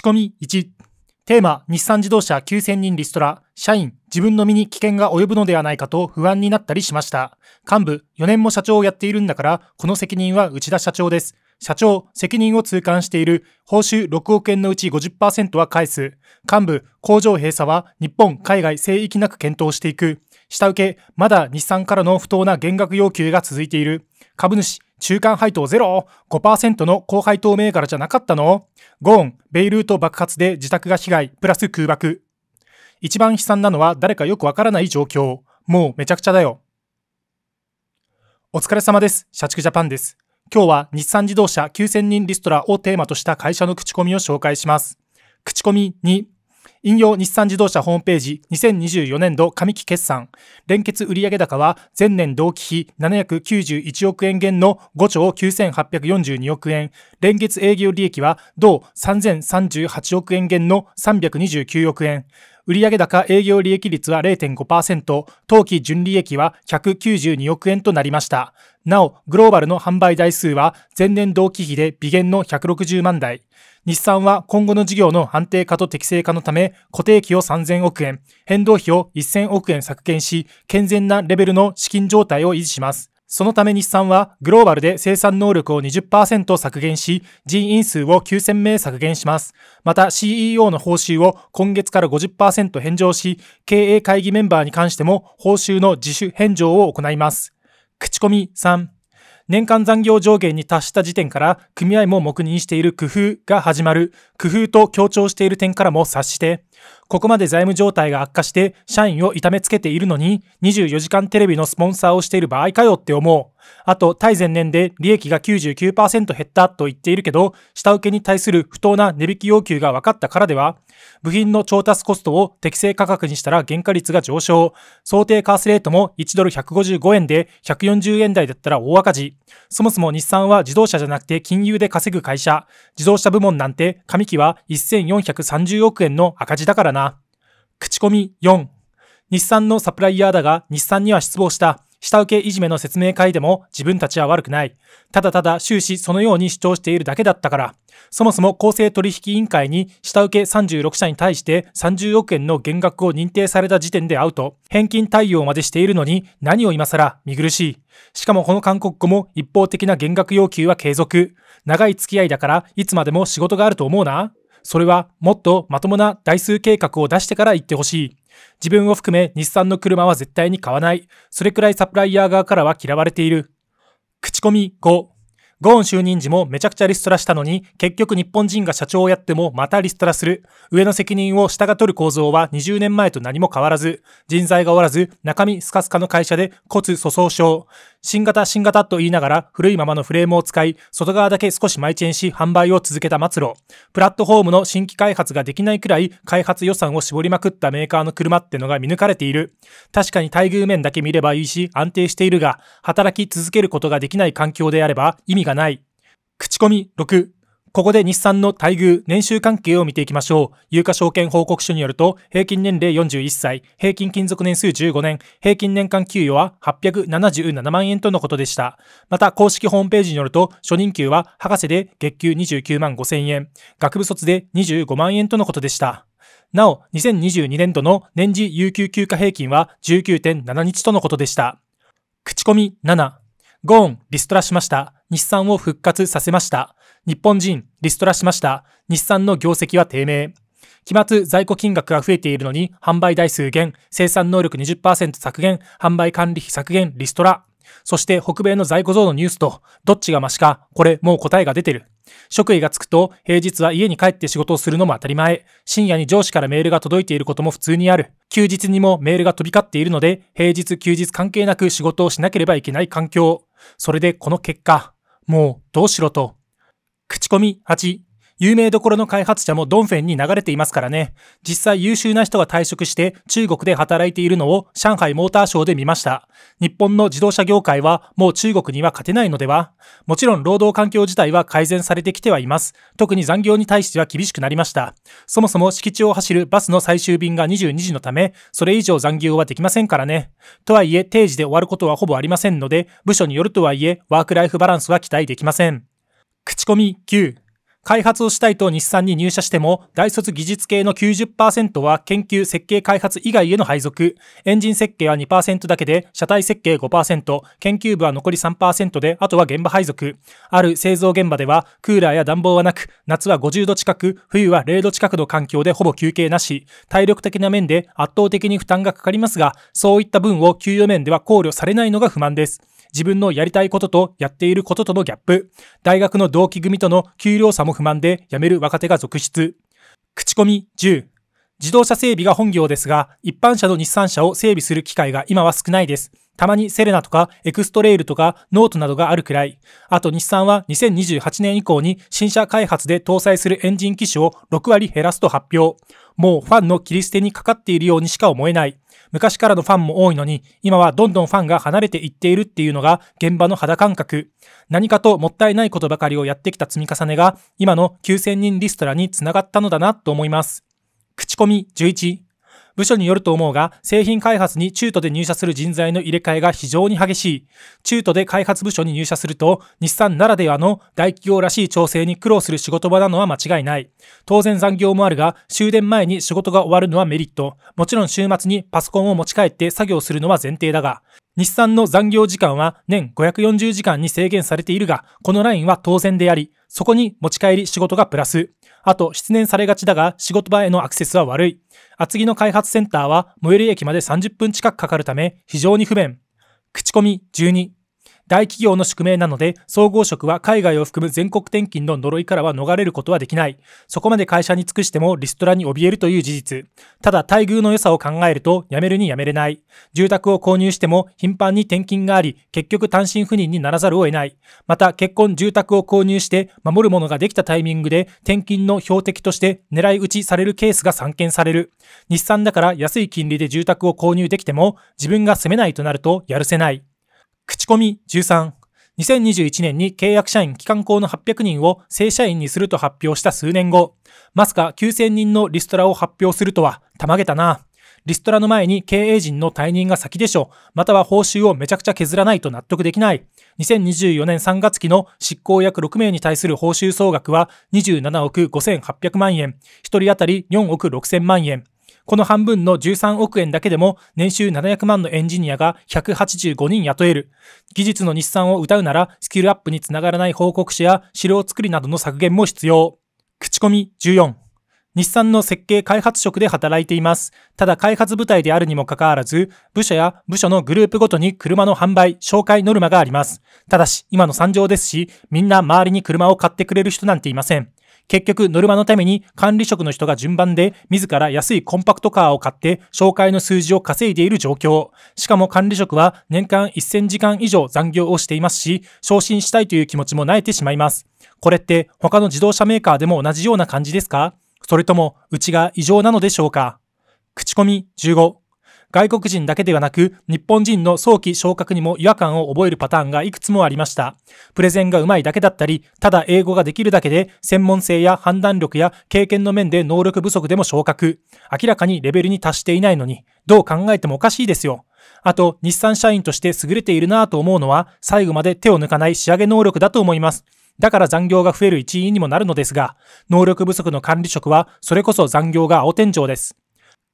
仕込み1、テーマ、日産自動車9000人リストラ、社員、自分の身に危険が及ぶのではないかと不安になったりしました。幹部、4年も社長をやっているんだから、この責任は内田社長です。社長、責任を痛感している。報酬6億円のうち50%は返す。幹部、工場閉鎖は日本、海外、聖域なく検討していく。下請け、まだ日産からの不当な減額要求が続いている。株主、中間配当ゼロ ?5% の高配当銘柄じゃなかったのゴーン、ベイルート爆発で自宅が被害、プラス空爆。一番悲惨なのは誰かよくわからない状況。もうめちゃくちゃだよ。お疲れ様です。社畜ジャパンです。今日は日産自動車9000人リストラをテーマとした会社の口コミを紹介します。口コミ2引用日産自動車ホームページ2024年度上期決算連結売上高は前年同期比791億円減の5兆9842億円連結営業利益は同3038億円減の329億円売上高営業利益率は0.5%、当期純利益は192億円となりました。なお、グローバルの販売台数は前年同期比で微減の160万台。日産は今後の事業の安定化と適正化のため、固定費を3000億円、変動費を1000億円削減し、健全なレベルの資金状態を維持します。そのため日産はグローバルで生産能力を20%削減し、人員数を9000名削減します。また CEO の報酬を今月から50%返上し、経営会議メンバーに関しても報酬の自主返上を行います。口コミ3。年間残業上限に達した時点から組合も黙認している工夫が始まる。工夫と強調している点からも察して。ここまで財務状態が悪化して社員を痛めつけているのに、24時間テレビのスポンサーをしている場合かよって思う。あと、対前年で利益が99%減ったと言っているけど、下請けに対する不当な値引き要求が分かったからでは、部品の調達コストを適正価格にしたら原価率が上昇、想定為替レートも1ドル155円で140円台だったら大赤字、そもそも日産は自動車じゃなくて金融で稼ぐ会社、自動車部門なんて上期は1430億円の赤字だ。たからな。口コミ4。日産のサプライヤーだが、日産には失望した。下請けいじめの説明会でも自分たちは悪くない。ただただ終始そのように主張しているだけだったから。そもそも公正取引委員会に下請け36社に対して30億円の減額を認定された時点でアウト。返金対応までしているのに何を今更見苦しい。しかもこの韓国語も一方的な減額要求は継続。長い付き合いだからいつまでも仕事があると思うな。それはもっとまともな台数計画を出してから言ってほしい。自分を含め日産の車は絶対に買わない。それくらいサプライヤー側からは嫌われている。口コミ5。ゴーン就任時もめちゃくちゃリストラしたのに、結局日本人が社長をやってもまたリストラする。上の責任を下が取る構造は20年前と何も変わらず、人材がおらず、中身スカスカの会社で骨粗鬆症。新型新型と言いながら古いままのフレームを使い、外側だけ少しマイチェンし販売を続けた末路。プラットフォームの新規開発ができないくらい開発予算を絞りまくったメーカーの車ってのが見抜かれている。確かに待遇面だけ見ればいいし安定しているが、働き続けることができない環境であれば意味がない。口コミ6ここで日産の待遇、年収関係を見ていきましょう。有価証券報告書によると、平均年齢41歳、平均勤続年数15年、平均年間給与は877万円とのことでした。また、公式ホームページによると、初任給は博士で月給29万5千円、学部卒で25万円とのことでした。なお、2022年度の年次有給休暇平均は19.7日とのことでした。口コミ7、ゴーン、リストラしました。日産を復活させました。日本人、リストラしました。日産の業績は低迷。期末在庫金額が増えているのに、販売台数減、生産能力20%削減、販売管理費削減、リストラ。そして北米の在庫増のニュースと、どっちがマシか、これもう答えが出てる。職位がつくと、平日は家に帰って仕事をするのも当たり前。深夜に上司からメールが届いていることも普通にある。休日にもメールが飛び交っているので、平日休日関係なく仕事をしなければいけない環境。それでこの結果、もうどうしろと口コミ8、有名どころの開発者もドンフェンに流れていますからね。実際優秀な人が退職して中国で働いているのを上海モーターショーで見ました。日本の自動車業界はもう中国には勝てないのではもちろん労働環境自体は改善されてきてはいます。特に残業に対しては厳しくなりました。そもそも敷地を走るバスの最終便が22時のため、それ以上残業はできませんからね。とはいえ定時で終わることはほぼありませんので、部署によるとはいえワークライフバランスは期待できません。口コミ9。開発をしたいと日産に入社しても、大卒技術系の90%は研究設計開発以外への配属。エンジン設計は2%だけで、車体設計5%、研究部は残り3%で、あとは現場配属。ある製造現場では、クーラーや暖房はなく、夏は50度近く、冬は0度近くの環境でほぼ休憩なし。体力的な面で圧倒的に負担がかかりますが、そういった分を給与面では考慮されないのが不満です。自分のやりたいこととやっていることとのギャップ、大学の同期組との給料差も不満で辞める若手が続出。口コミ10。自動車整備が本業ですが、一般車の日産車を整備する機会が今は少ないです。たまにセレナとかエクストレイルとかノートなどがあるくらい。あと日産は2028年以降に新車開発で搭載するエンジン機種を6割減らすと発表。もうファンの切り捨てにかかっているようにしか思えない。昔からのファンも多いのに、今はどんどんファンが離れていっているっていうのが現場の肌感覚。何かともったいないことばかりをやってきた積み重ねが、今の9000人リストラにつながったのだなと思います。口コミ11。部署によると思うが、製品開発に中途で入社する人材の入れ替えが非常に激しい。中途で開発部署に入社すると、日産ならではの大企業らしい調整に苦労する仕事場なのは間違いない。当然残業もあるが、終電前に仕事が終わるのはメリット。もちろん週末にパソコンを持ち帰って作業するのは前提だが、日産の残業時間は年540時間に制限されているが、このラインは当然であり、そこに持ち帰り仕事がプラス。あと、失念されがちだが仕事場へのアクセスは悪い。厚木の開発センターは最寄り駅まで30分近くかかるため非常に不便。口コミ12。大企業の宿命なので、総合職は海外を含む全国転勤の呪いからは逃れることはできない。そこまで会社に尽くしてもリストラに怯えるという事実。ただ待遇の良さを考えると、辞めるに辞めれない。住宅を購入しても頻繁に転勤があり、結局単身赴任にならざるを得ない。また、結婚、住宅を購入して守るものができたタイミングで、転勤の標的として狙い撃ちされるケースが散見される。日産だから安い金利で住宅を購入できても、自分が住めないとなるとやるせない。口コミ13。2021年に契約社員期間校の800人を正社員にすると発表した数年後、マスカ9000人のリストラを発表するとは、たまげたな。リストラの前に経営陣の退任が先でしょ。または報酬をめちゃくちゃ削らないと納得できない。2024年3月期の執行役6名に対する報酬総額は27億5800万円。1人当たり4億6000万円。この半分の13億円だけでも年収700万のエンジニアが185人雇える。技術の日産を歌うならスキルアップにつながらない報告書や資料作りなどの削減も必要。口コミ14。日産の設計開発職で働いています。ただ開発部隊であるにもかかわらず、部署や部署のグループごとに車の販売、紹介ノルマがあります。ただし、今の惨状ですし、みんな周りに車を買ってくれる人なんていません。結局、ノルマのために管理職の人が順番で自ら安いコンパクトカーを買って紹介の数字を稼いでいる状況。しかも管理職は年間1000時間以上残業をしていますし、昇進したいという気持ちも萎えてしまいます。これって他の自動車メーカーでも同じような感じですかそれとも、うちが異常なのでしょうか口コミ15外国人だけではなく、日本人の早期昇格にも違和感を覚えるパターンがいくつもありました。プレゼンがうまいだけだったり、ただ英語ができるだけで、専門性や判断力や経験の面で能力不足でも昇格。明らかにレベルに達していないのに、どう考えてもおかしいですよ。あと、日産社員として優れているなぁと思うのは、最後まで手を抜かない仕上げ能力だと思います。だから残業が増える一因にもなるのですが、能力不足の管理職は、それこそ残業が青天井です。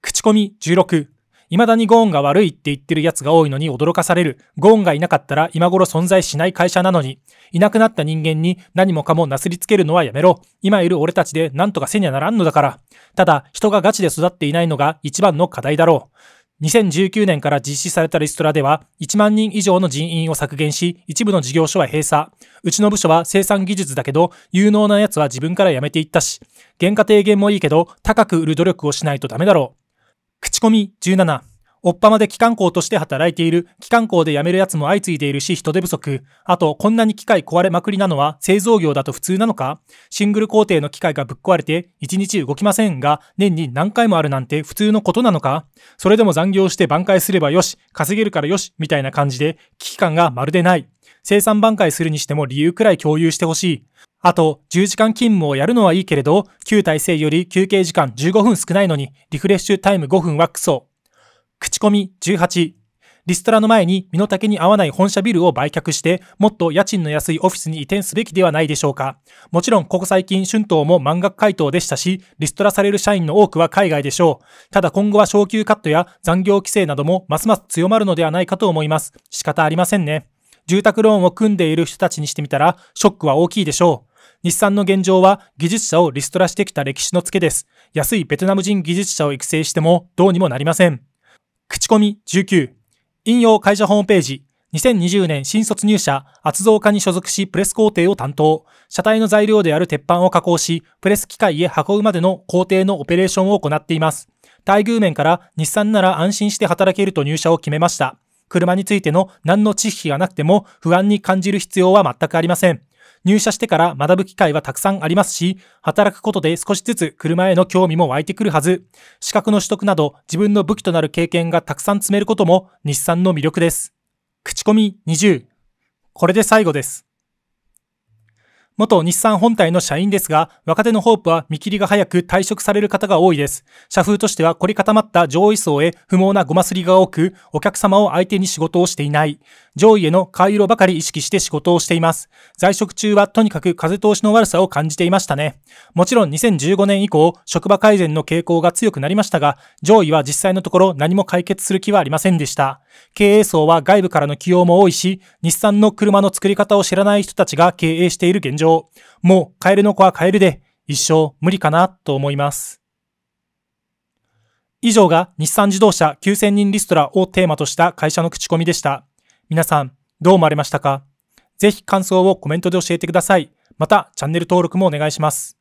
口コミ16。未だにゴーンが悪いって言ってる奴が多いのに驚かされる。ゴーンがいなかったら今頃存在しない会社なのに。いなくなった人間に何もかもなすりつけるのはやめろ。今いる俺たちで何とかせにゃならんのだから。ただ、人がガチで育っていないのが一番の課題だろう。2019年から実施されたリストラでは、1万人以上の人員を削減し、一部の事業所は閉鎖。うちの部署は生産技術だけど、有能な奴は自分から辞めていったし、原価低減もいいけど、高く売る努力をしないとダメだろう。口コミ17。おっぱまで機関校として働いている、機関校で辞めるやつも相次いでいるし人手不足。あと、こんなに機械壊れまくりなのは製造業だと普通なのかシングル工程の機械がぶっ壊れて1日動きませんが、年に何回もあるなんて普通のことなのかそれでも残業して挽回すればよし、稼げるからよし、みたいな感じで、危機感がまるでない。生産挽回するにしても理由くらい共有してほしい。あと、10時間勤務をやるのはいいけれど、旧体制より休憩時間15分少ないのに、リフレッシュタイム5分はクソ。口コミ18。リストラの前に身の丈に合わない本社ビルを売却して、もっと家賃の安いオフィスに移転すべきではないでしょうか。もちろん、ここ最近、春闘も満額回答でしたし、リストラされる社員の多くは海外でしょう。ただ今後は昇給カットや残業規制などもますます強まるのではないかと思います。仕方ありませんね。住宅ローンを組んでいる人たちにしてみたら、ショックは大きいでしょう。日産の現状は技術者をリストラしてきた歴史のつけです。安いベトナム人技術者を育成してもどうにもなりません。口コミ19。引用会社ホームページ。2020年新卒入社、圧造課に所属しプレス工程を担当。車体の材料である鉄板を加工し、プレス機械へ運ぶまでの工程のオペレーションを行っています。待遇面から日産なら安心して働けると入社を決めました。車についての何の知識がなくても不安に感じる必要は全くありません。入社してから学ぶ機会はたくさんありますし、働くことで少しずつ車への興味も湧いてくるはず。資格の取得など自分の武器となる経験がたくさん積めることも日産の魅力です。口コミ20。これで最後です。元日産本体の社員ですが、若手のホープは見切りが早く退職される方が多いです。社風としては凝り固まった上位層へ不毛なごますりが多く、お客様を相手に仕事をしていない。上位への買い色ばかり意識して仕事をしています。在職中はとにかく風通しの悪さを感じていましたね。もちろん2015年以降、職場改善の傾向が強くなりましたが、上位は実際のところ何も解決する気はありませんでした。経営層は外部からの起用も多いし、日産の車の作り方を知らない人たちが経営している現状上、もうカエルの子はカエルで一生無理かなと思います。以上が日産自動車9000人リストラをテーマとした会社の口コミでした。皆さん、どう思われましたかぜひ感想をコメントで教えてください。また、チャンネル登録もお願いします。